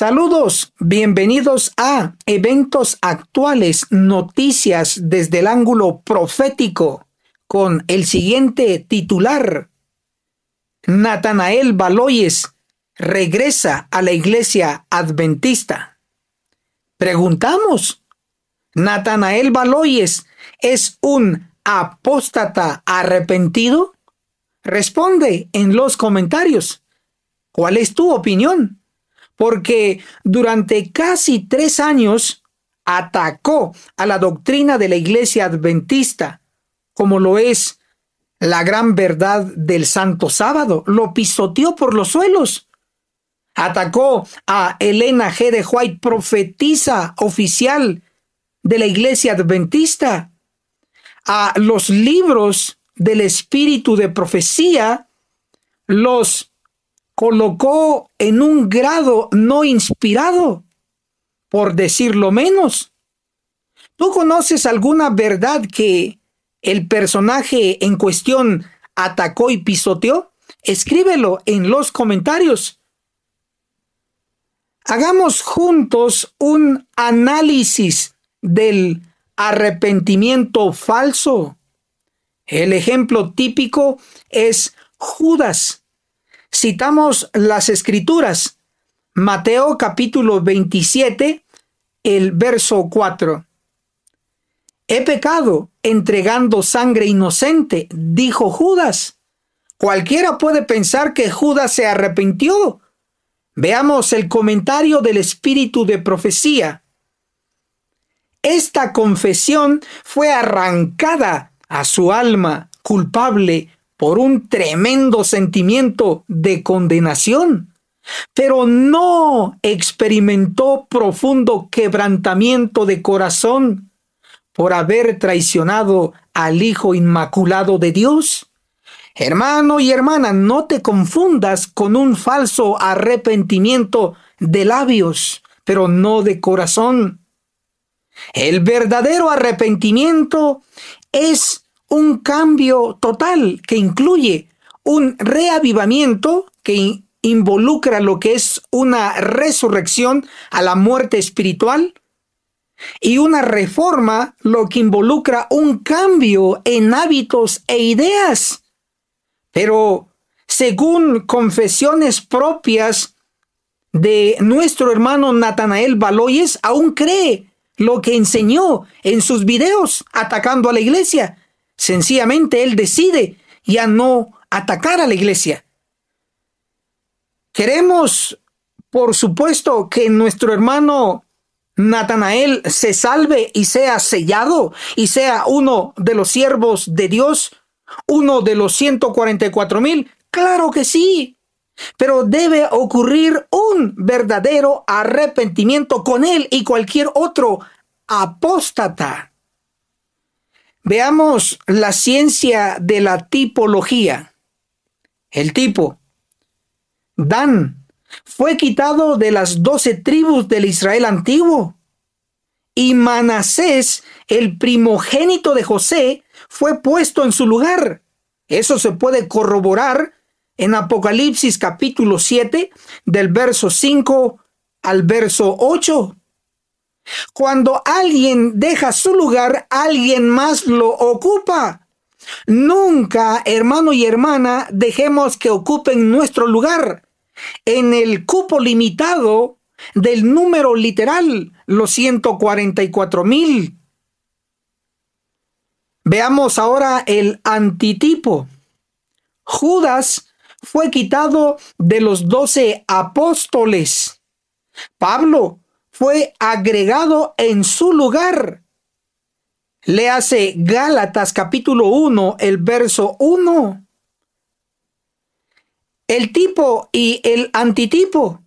Saludos, bienvenidos a Eventos Actuales, Noticias desde el ángulo profético, con el siguiente titular. Natanael Baloyes regresa a la iglesia adventista. Preguntamos, ¿Natanael Baloyes es un apóstata arrepentido? Responde en los comentarios. ¿Cuál es tu opinión? porque durante casi tres años atacó a la doctrina de la iglesia adventista, como lo es la gran verdad del Santo Sábado, lo pisoteó por los suelos. Atacó a Elena G. de White, profetisa oficial de la iglesia adventista, a los libros del espíritu de profecía, los colocó en un grado no inspirado, por decirlo menos. ¿Tú conoces alguna verdad que el personaje en cuestión atacó y pisoteó? Escríbelo en los comentarios. Hagamos juntos un análisis del arrepentimiento falso. El ejemplo típico es Judas citamos las escrituras. Mateo capítulo 27, el verso 4. He pecado entregando sangre inocente, dijo Judas. Cualquiera puede pensar que Judas se arrepintió. Veamos el comentario del espíritu de profecía. Esta confesión fue arrancada a su alma culpable por un tremendo sentimiento de condenación, pero no experimentó profundo quebrantamiento de corazón por haber traicionado al Hijo Inmaculado de Dios. Hermano y hermana, no te confundas con un falso arrepentimiento de labios, pero no de corazón. El verdadero arrepentimiento es un cambio total que incluye un reavivamiento que involucra lo que es una resurrección a la muerte espiritual y una reforma lo que involucra un cambio en hábitos e ideas. Pero según confesiones propias de nuestro hermano Natanael Baloyes, aún cree lo que enseñó en sus videos atacando a la iglesia Sencillamente él decide ya no atacar a la iglesia. Queremos, por supuesto, que nuestro hermano Natanael se salve y sea sellado y sea uno de los siervos de Dios, uno de los 144 mil. Claro que sí, pero debe ocurrir un verdadero arrepentimiento con él y cualquier otro apóstata. Veamos la ciencia de la tipología. El tipo. Dan fue quitado de las doce tribus del Israel antiguo. Y Manasés, el primogénito de José, fue puesto en su lugar. Eso se puede corroborar en Apocalipsis capítulo 7, del verso 5 al verso 8. Cuando alguien deja su lugar, alguien más lo ocupa. Nunca, hermano y hermana, dejemos que ocupen nuestro lugar. En el cupo limitado del número literal, los 144 mil. Veamos ahora el antitipo. Judas fue quitado de los doce apóstoles. Pablo fue agregado en su lugar. Le hace Gálatas capítulo 1, el verso 1. El tipo y el antitipo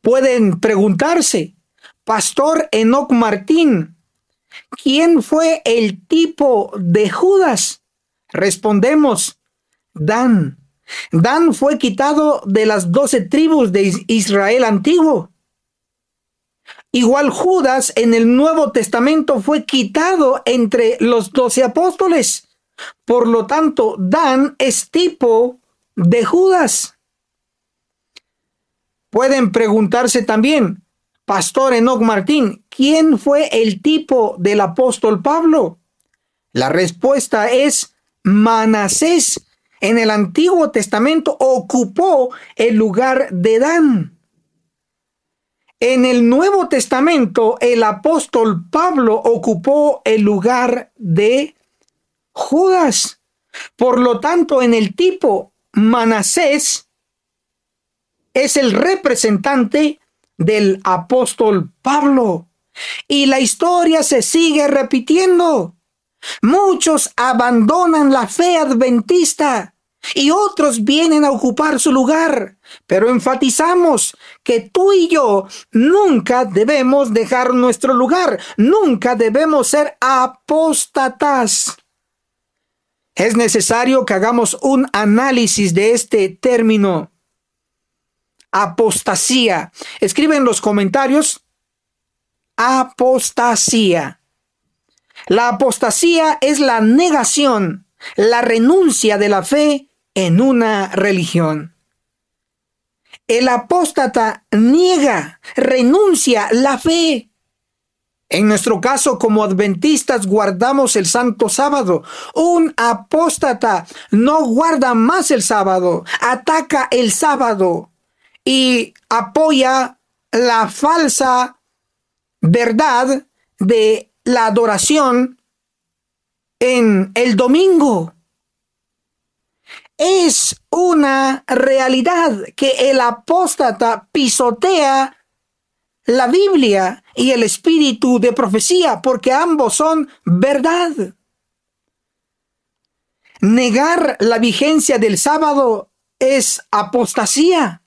pueden preguntarse, Pastor Enoc Martín, ¿quién fue el tipo de Judas? Respondemos, Dan. Dan fue quitado de las doce tribus de Israel antiguo Igual Judas en el Nuevo Testamento fue quitado entre los doce apóstoles. Por lo tanto, Dan es tipo de Judas. Pueden preguntarse también, Pastor Enoch Martín, ¿quién fue el tipo del apóstol Pablo? La respuesta es Manasés. En el Antiguo Testamento ocupó el lugar de Dan. En el Nuevo Testamento, el apóstol Pablo ocupó el lugar de Judas. Por lo tanto, en el tipo Manasés es el representante del apóstol Pablo. Y la historia se sigue repitiendo. Muchos abandonan la fe adventista y otros vienen a ocupar su lugar. Pero enfatizamos que tú y yo nunca debemos dejar nuestro lugar, nunca debemos ser apóstatas. Es necesario que hagamos un análisis de este término. Apostasía. Escribe en los comentarios. Apostasía. La apostasía es la negación, la renuncia de la fe en una religión. El apóstata niega, renuncia la fe. En nuestro caso, como adventistas, guardamos el santo sábado. Un apóstata no guarda más el sábado, ataca el sábado y apoya la falsa verdad de la adoración en el domingo. Es una realidad que el apóstata pisotea la Biblia y el espíritu de profecía, porque ambos son verdad. Negar la vigencia del sábado es apostasía.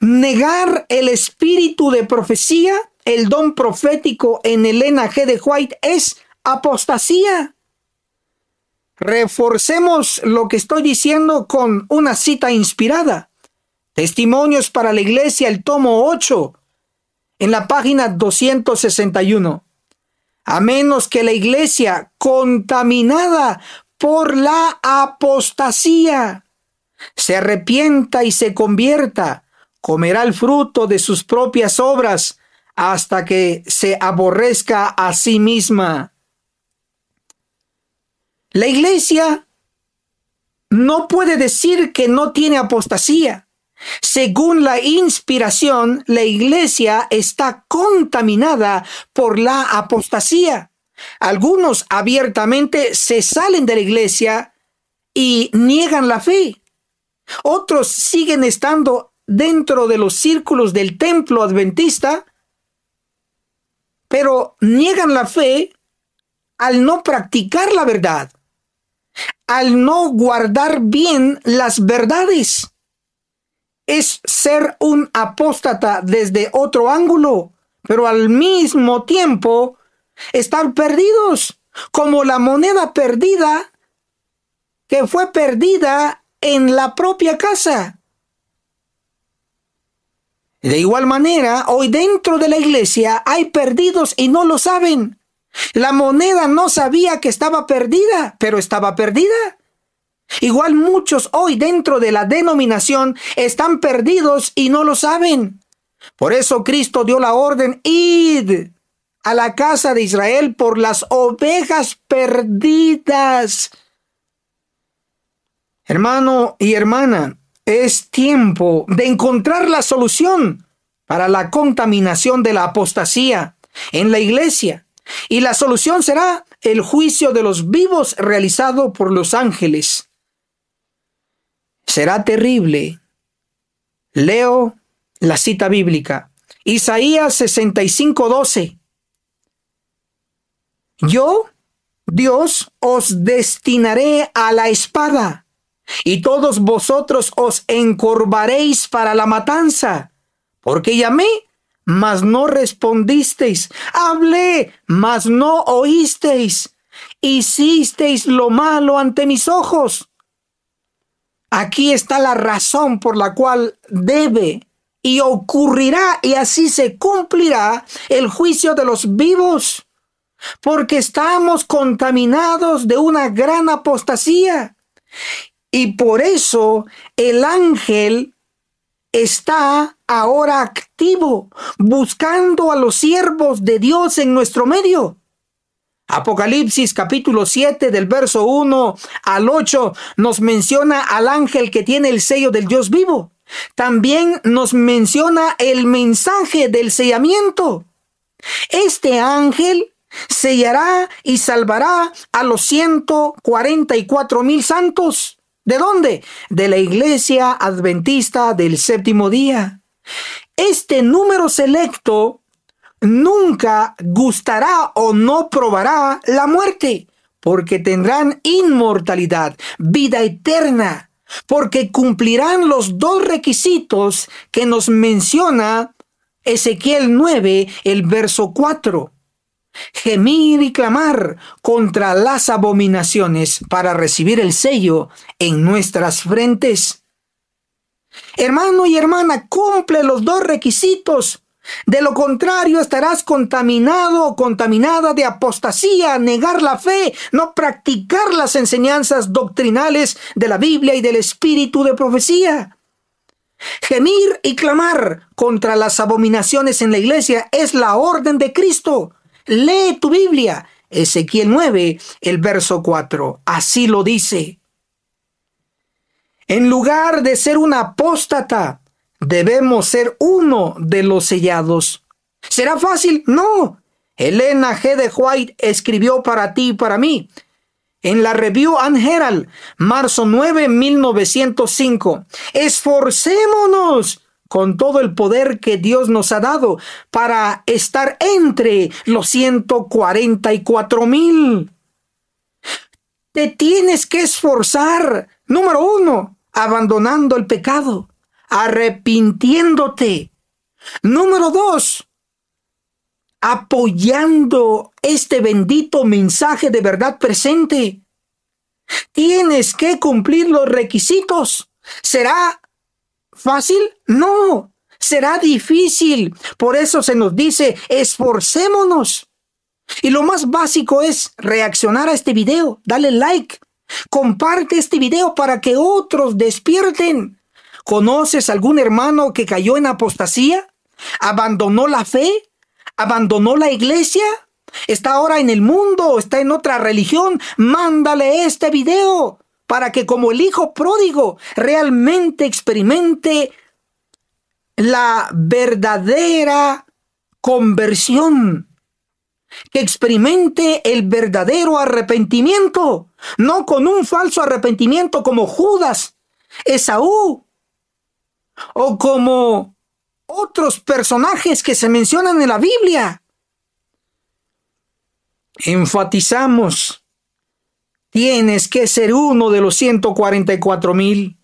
Negar el espíritu de profecía, el don profético en Elena G. de White, es apostasía. Reforcemos lo que estoy diciendo con una cita inspirada. Testimonios para la Iglesia, el tomo 8, en la página 261. A menos que la Iglesia, contaminada por la apostasía, se arrepienta y se convierta, comerá el fruto de sus propias obras hasta que se aborrezca a sí misma. La iglesia no puede decir que no tiene apostasía. Según la inspiración, la iglesia está contaminada por la apostasía. Algunos abiertamente se salen de la iglesia y niegan la fe. Otros siguen estando dentro de los círculos del templo adventista, pero niegan la fe al no practicar la verdad al no guardar bien las verdades. Es ser un apóstata desde otro ángulo, pero al mismo tiempo estar perdidos, como la moneda perdida que fue perdida en la propia casa. De igual manera, hoy dentro de la iglesia hay perdidos y no lo saben. La moneda no sabía que estaba perdida, pero estaba perdida. Igual muchos hoy dentro de la denominación están perdidos y no lo saben. Por eso Cristo dio la orden, id a la casa de Israel por las ovejas perdidas. Hermano y hermana, es tiempo de encontrar la solución para la contaminación de la apostasía en la iglesia y la solución será el juicio de los vivos realizado por los ángeles. Será terrible. Leo la cita bíblica. Isaías 65:12. Yo, Dios, os destinaré a la espada, y todos vosotros os encorvaréis para la matanza, porque llamé mas no respondisteis. Hablé, mas no oísteis. Hicisteis lo malo ante mis ojos. Aquí está la razón por la cual debe y ocurrirá y así se cumplirá el juicio de los vivos, porque estamos contaminados de una gran apostasía. Y por eso el ángel está ahora activo, buscando a los siervos de Dios en nuestro medio. Apocalipsis capítulo 7 del verso 1 al 8 nos menciona al ángel que tiene el sello del Dios vivo. También nos menciona el mensaje del sellamiento. Este ángel sellará y salvará a los 144 mil santos. ¿De dónde? De la Iglesia Adventista del Séptimo Día. Este número selecto nunca gustará o no probará la muerte, porque tendrán inmortalidad, vida eterna, porque cumplirán los dos requisitos que nos menciona Ezequiel 9, el verso 4 gemir y clamar contra las abominaciones para recibir el sello en nuestras frentes. Hermano y hermana, cumple los dos requisitos. De lo contrario, estarás contaminado o contaminada de apostasía, negar la fe, no practicar las enseñanzas doctrinales de la Biblia y del espíritu de profecía. Gemir y clamar contra las abominaciones en la iglesia es la orden de Cristo Lee tu Biblia, Ezequiel 9, el verso 4. Así lo dice. En lugar de ser un apóstata, debemos ser uno de los sellados. ¿Será fácil? No. Elena G. de White escribió para ti y para mí. En la Review and Herald, marzo 9, 1905. Esforcémonos con todo el poder que Dios nos ha dado para estar entre los 144 mil. Te tienes que esforzar, número uno, abandonando el pecado, arrepintiéndote. Número dos, apoyando este bendito mensaje de verdad presente. Tienes que cumplir los requisitos. Será ¿Fácil? No, será difícil. Por eso se nos dice, esforcémonos. Y lo más básico es reaccionar a este video, dale like, comparte este video para que otros despierten. ¿Conoces algún hermano que cayó en apostasía? ¿Abandonó la fe? ¿Abandonó la iglesia? ¿Está ahora en el mundo? ¿Está en otra religión? Mándale este video para que como el hijo pródigo realmente experimente la verdadera conversión, que experimente el verdadero arrepentimiento, no con un falso arrepentimiento como Judas, Esaú o como otros personajes que se mencionan en la Biblia. Enfatizamos Tienes que ser uno de los 144 mil.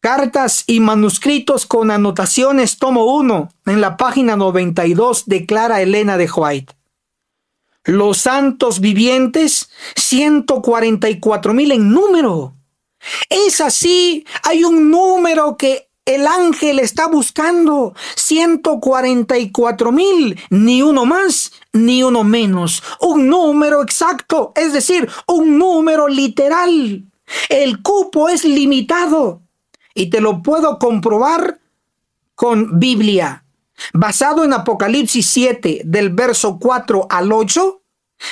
Cartas y manuscritos con anotaciones, tomo uno en la página 92, declara Elena de White. Los santos vivientes, 144 mil en número. Es así, hay un número que el ángel está buscando 144 mil, ni uno más, ni uno menos. Un número exacto, es decir, un número literal. El cupo es limitado y te lo puedo comprobar con Biblia. Basado en Apocalipsis 7, del verso 4 al 8,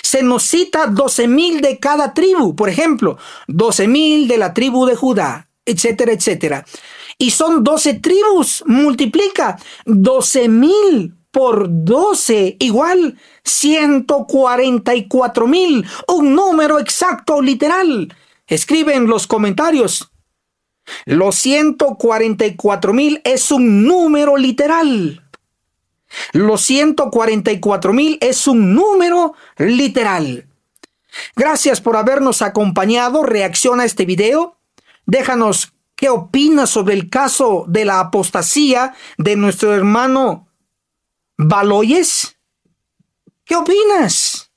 se nos cita 12 mil de cada tribu, por ejemplo, 12 mil de la tribu de Judá, etcétera, etcétera. Y son 12 tribus. Multiplica 12 mil por 12 igual 144 mil. Un número exacto literal. Escribe en los comentarios. Los 144 mil es un número literal. Los 144 mil es un número literal. Gracias por habernos acompañado. Reacciona a este video. Déjanos ¿Qué opinas sobre el caso de la apostasía de nuestro hermano Baloyes? ¿Qué opinas?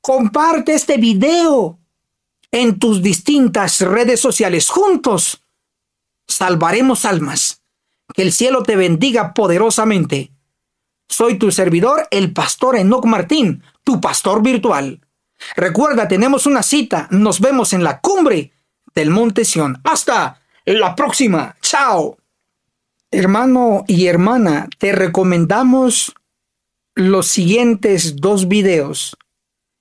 Comparte este video en tus distintas redes sociales. Juntos salvaremos almas. Que el cielo te bendiga poderosamente. Soy tu servidor, el pastor Enoc Martín, tu pastor virtual. Recuerda, tenemos una cita. Nos vemos en la cumbre del monte Sion Hasta la próxima. Chao. Hermano y hermana, te recomendamos los siguientes dos videos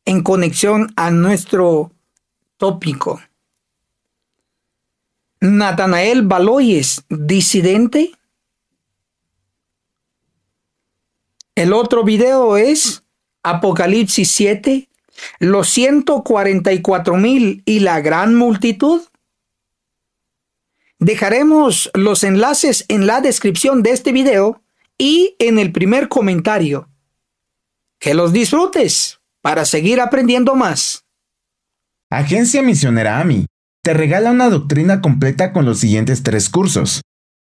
en conexión a nuestro tópico. Natanael Baloyes, disidente. El otro video es Apocalipsis 7, los 144 mil y la gran multitud? Dejaremos los enlaces en la descripción de este video y en el primer comentario. Que los disfrutes para seguir aprendiendo más. Agencia Misionera AMI te regala una doctrina completa con los siguientes tres cursos.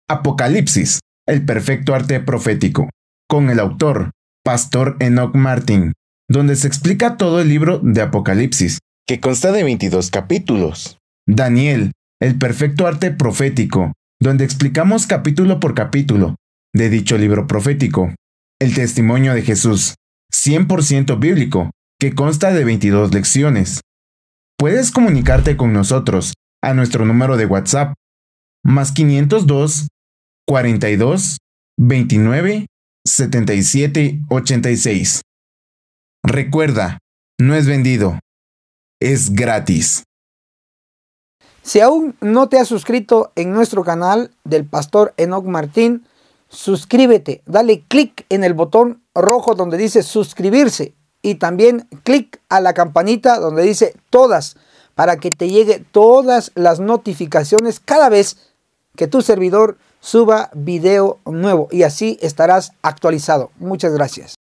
Apocalipsis, el perfecto arte profético, con el autor, Pastor Enoch Martin donde se explica todo el libro de Apocalipsis, que consta de 22 capítulos. Daniel, el perfecto arte profético, donde explicamos capítulo por capítulo de dicho libro profético. El testimonio de Jesús, 100% bíblico, que consta de 22 lecciones. Puedes comunicarte con nosotros a nuestro número de WhatsApp más 502 42 29 77 86. Recuerda, no es vendido, es gratis. Si aún no te has suscrito en nuestro canal del pastor Enoch Martín, suscríbete, dale clic en el botón rojo donde dice suscribirse y también clic a la campanita donde dice todas para que te llegue todas las notificaciones cada vez que tu servidor suba video nuevo y así estarás actualizado. Muchas gracias.